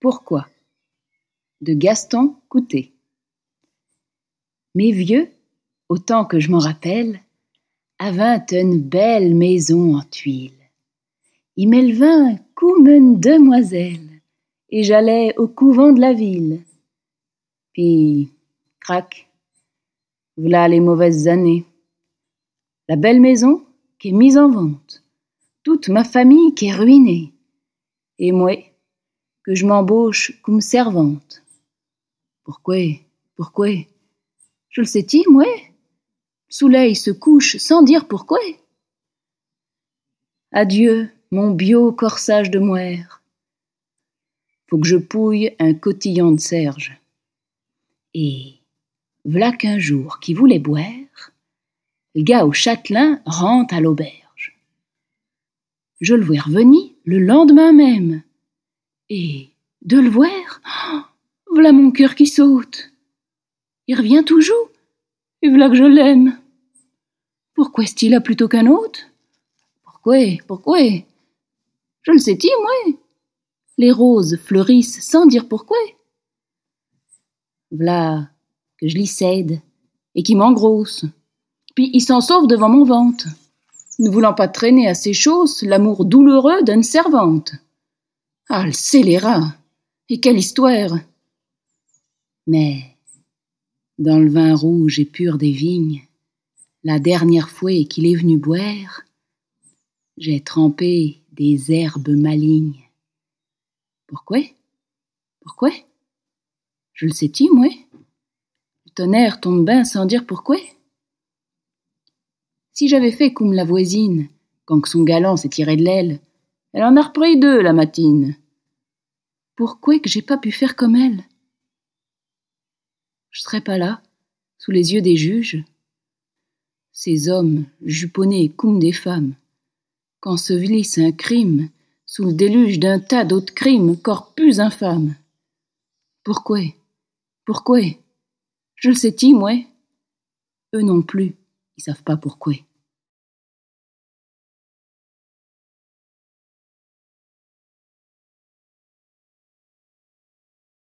Pourquoi de Gaston Coutet. Mes vieux, autant que je m'en rappelle, avint une belle maison en tuiles. Y m'élevint comme une demoiselle, et j'allais au couvent de la ville. Puis, crac, voilà les mauvaises années. La belle maison qui est mise en vente, toute ma famille qui est ruinée, et moi, que je m'embauche comme servante. Pourquoi Pourquoi Je le sais-tu, moi Soleil se couche sans dire pourquoi. Adieu, mon bio corsage de moire. Faut que je pouille un cotillon de serge. Et v'là qu'un jour qui voulait boire, le gars au châtelain rentre à l'auberge. Je le vois revenir le lendemain même. Et de le voir voilà mon cœur qui saute. Il revient toujours. Et voilà que je l'aime. Pourquoi est-il là plutôt qu'un autre Pourquoi Pourquoi Je le sais-tu, moi Les roses fleurissent sans dire pourquoi. V'là que je l'y cède et qui m'engrosse. Puis il s'en sauve devant mon ventre, ne voulant pas traîner à ces choses l'amour douloureux d'une servante. Ah, le scélérat Et quelle histoire Mais, dans le vin rouge et pur des vignes, la dernière fois qu'il est venu boire, j'ai trempé des herbes malignes. Pourquoi Pourquoi Je le sais-tu, moi Le tonnerre tombe bien sans dire pourquoi Si j'avais fait comme la voisine, quand son galant s'est tiré de l'aile, elle en a repris deux, la matine. Pourquoi que j'ai pas pu faire comme elle Je serais pas là, sous les yeux des juges. Ces hommes, juponnés comme des femmes, se qu'ensevelissent un crime sous le déluge d'un tas d'autres crimes corpus plus infâmes. Pourquoi Pourquoi Je le sais-tu, moi Eux non plus, ils savent pas pourquoi.